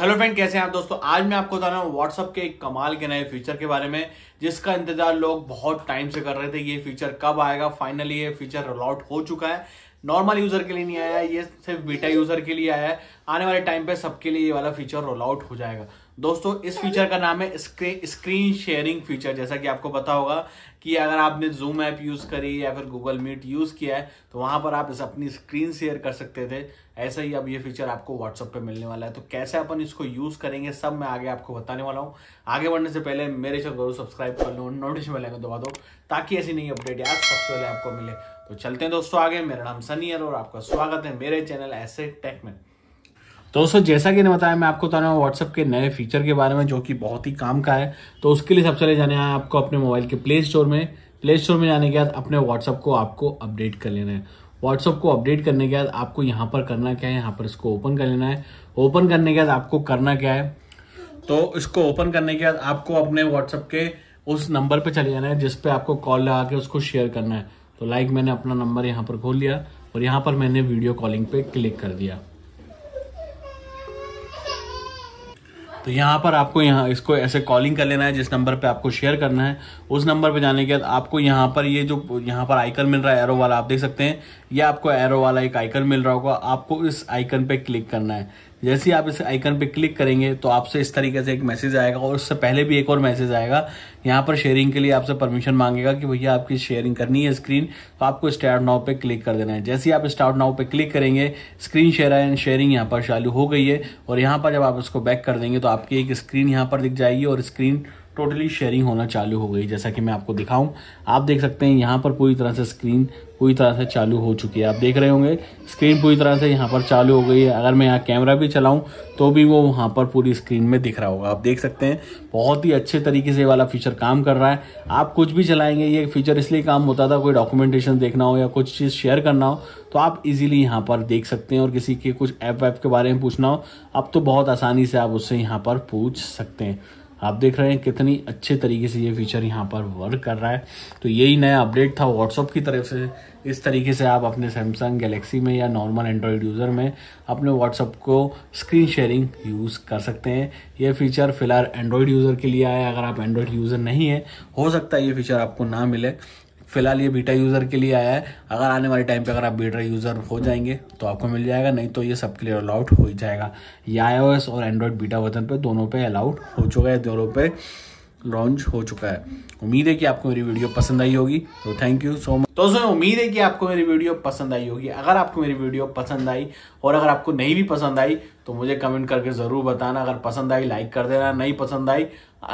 hello friend कैसे हैं आप दोस्तों आज मैं आपको बता रहा हूँ व्हाट्सअप के एक कमाल के नए फीचर के बारे में जिसका इंतजार लोग बहुत टाइम से कर रहे थे ये फीचर कब आएगा फाइनली ये फीचर रोल आउट हो चुका है नॉर्मल यूजर के लिए नहीं आया ये सिर्फ बीटा यूजर के लिए आया है आने वाले टाइम पे सबके लिए ये वाला फीचर रोल आउट हो जाएगा दोस्तों इस फीचर का नाम है स्क्रीन स्क्रीन शेयरिंग फीचर जैसा कि आपको पता होगा कि अगर आपने जूम ऐप यूज करी या फिर गूगल मीट यूज किया है तो वहां पर आप इस अपनी स्क्रीन शेयर कर सकते थे ऐसा ही अब ये फीचर आपको व्हाट्सएप पे मिलने वाला है तो कैसे अपन इसको यूज करेंगे सब मैं आगे आपको बताने वाला हूँ आगे बढ़ने से पहले मेरे चैनल जरूर सब्सक्राइब कर लो नोटिस बेल आइकन दबा दो ताकि ऐसी नई अपडेट आज सबसे पहले आपको मिले तो चलते हैं दोस्तों आगे मेरा नाम सनी और आपका स्वागत है मेरे चैनल ऐसे टेक में तो दोस्तों जैसा कि ने बताया मैं आपको बता रहा हूँ व्हाट्सअप के नए फीचर के बारे में जो कि बहुत ही काम का है तो उसके लिए सबसे पहले जाने आए आपको अपने मोबाइल के प्ले स्टोर में प्ले स्टोर में जाने के बाद अपने व्हाट्सअप को आपको अपडेट कर लेना है व्हाट्सअप को अपडेट करने के बाद आपको यहाँ पर करना क्या है यहाँ पर इसको ओपन कर लेना है ओपन करने के बाद आपको करना क्या है तो इसको ओपन करने के बाद आपको अपने व्हाट्सअप के उस नंबर पर चले जाना है जिस पर आपको कॉल लगा के उसको शेयर करना है तो लाइक मैंने अपना नंबर यहाँ पर खोल लिया और यहाँ पर मैंने वीडियो कॉलिंग पे क्लिक कर दिया तो यहाँ पर आपको यहाँ इसको ऐसे कॉलिंग कर लेना है जिस नंबर पे आपको शेयर करना है उस नंबर पे जाने के बाद आपको यहाँ पर ये जो यहाँ पर आइकन मिल रहा है एरो वाला आप देख सकते हैं ये आपको एरो वाला एक आइकन मिल रहा होगा आपको इस आइकन पे क्लिक करना है जैसे ही आप इस आइकन पे क्लिक करेंगे तो आपसे इस तरीके से एक मैसेज आएगा और उससे पहले भी एक और मैसेज आएगा यहाँ पर शेयरिंग के लिए आपसे परमिशन मांगेगा कि भैया आपकी शेयरिंग करनी है स्क्रीन तो आपको स्टार्ट नाउ पे क्लिक कर देना है जैसे ही आप स्टार्ट नाउ पे क्लिक करेंगे स्क्रीन शेयर एंड शेयरिंग यहाँ पर चालू हो गई है और यहाँ पर जब आप इसको बैक कर देंगे तो आपकी एक स्क्रीन यहाँ पर दिख जाएगी और स्क्रीन टोटली शेयरिंग होना चालू हो गई जैसा कि मैं आपको दिखाऊं आप देख सकते हैं यहाँ पर पूरी तरह से स्क्रीन पूरी तरह से चालू हो चुकी है आप देख रहे होंगे स्क्रीन पूरी तरह से यहाँ पर चालू हो गई है अगर मैं यहाँ कैमरा भी चलाऊँ तो भी वो वहाँ पर पूरी स्क्रीन में दिख रहा होगा आप देख सकते हैं बहुत ही अच्छे तरीके से वाला फीचर काम कर रहा है आप कुछ भी चलाएंगे ये फीचर इसलिए काम होता था कोई डॉक्यूमेंटेशन देखना हो या कुछ चीज़ शेयर करना हो तो आप इजीली यहाँ पर देख सकते हैं और किसी के कुछ ऐप वैप के बारे में पूछना हो अब तो बहुत आसानी से आप उससे यहाँ पर पूछ सकते हैं आप देख रहे हैं कितनी अच्छे तरीके से ये फीचर यहाँ पर वर्क कर रहा है तो यही नया अपडेट था व्हाट्सअप की तरफ से इस तरीके से आप अपने सैमसंग गैलेक्सी में या नॉर्मल एंड्रॉयड यूज़र में अपने व्हाट्सअप को स्क्रीन शेयरिंग यूज़ कर सकते हैं ये फीचर फ़िलहाल एंड्रॉयड यूज़र के लिए आया अगर आप एंड्रॉयड यूज़र नहीं है हो सकता है ये फीचर आपको ना मिले फिलहाल ये बीटा यूज़र के लिए आया है अगर आने वाले टाइम पे अगर आप बीटा यूज़र हो जाएंगे तो आपको मिल जाएगा नहीं तो ये सबके लिए अलाउड हो ही जाएगा ये आई और एंड्रॉयड बीटा वर्जन पे दोनों पे अलाउड हो चुका है दोनों पे लॉन्च हो चुका है उम्मीद है कि आपको मेरी वीडियो पसंद आई होगी तो थैंक यू सो मच दोस्तों उम्मीद है कि आपको मेरी वीडियो पसंद आई होगी अगर आपको मेरी वीडियो पसंद आई और अगर आपको नहीं भी पसंद आई तो मुझे कमेंट करके ज़रूर बताना अगर पसंद आई लाइक कर देना नहीं पसंद आई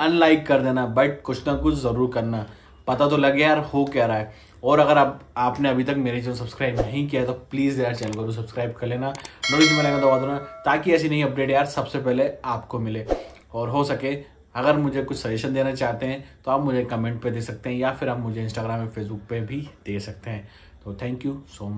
अनलाइक कर देना बट कुछ ना कुछ ज़रूर करना पता तो लगे यार हो क्या रहा है और अगर आप आपने अभी तक मेरे चैनल सब्सक्राइब नहीं किया तो प्लीज़ यार चैनल को सब्सक्राइब कर लेना नोटिफिकेशन बेल दबा देना ताकि ऐसी नई अपडेट यार सबसे पहले आपको मिले और हो सके अगर मुझे कुछ सजेशन देना चाहते हैं तो आप मुझे कमेंट पे दे सकते हैं या फिर आप मुझे इंस्टाग्राम या फेसबुक पे भी दे सकते हैं तो थैंक यू सो मच